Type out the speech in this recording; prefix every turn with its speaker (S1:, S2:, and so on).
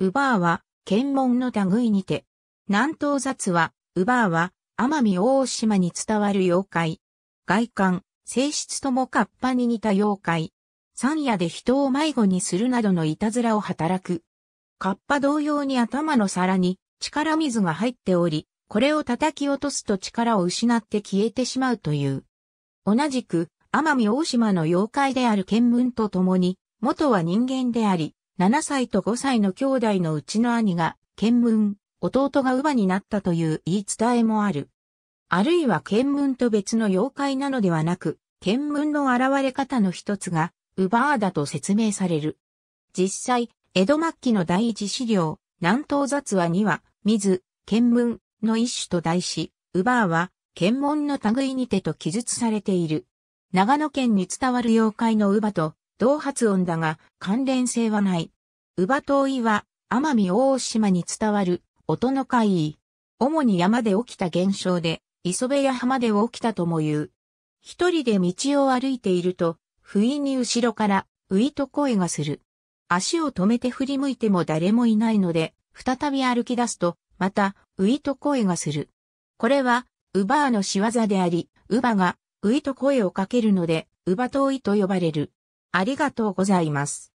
S1: ウバーは、検問の類にて。南東雑は、ウバーは、奄美大島に伝わる妖怪。外観、性質とも活版に似た妖怪。山野で人を迷子にするなどのいたずらを働く。カッパ同様に頭の皿に力水が入っており、これを叩き落とすと力を失って消えてしまうという。同じく、奄美大島の妖怪である見聞と共に、元は人間であり、7歳と5歳の兄弟のうちの兄が、剣文、弟が乳母になったという言い伝えもある。あるいは剣文と別の妖怪なのではなく、剣文の現れ方の一つが、乳母だと説明される。実際、江戸末期の第一資料、南東雑話には、水、剣文の一種と題し、乳母は、剣文の類にてと記述されている。長野県に伝わる妖怪の乳母と、同発音だが関連性はない。乳母遠いは奄美大島に伝わる音の怪異。主に山で起きた現象で、磯辺や浜で起きたとも言う。一人で道を歩いていると、不意に後ろから、ういと声がする。足を止めて振り向いても誰もいないので、再び歩き出すと、また、ういと声がする。これは、ウバーの仕業であり、ウバが、ういと声をかけるので、ウバ遠いと呼ばれる。ありがとうございます。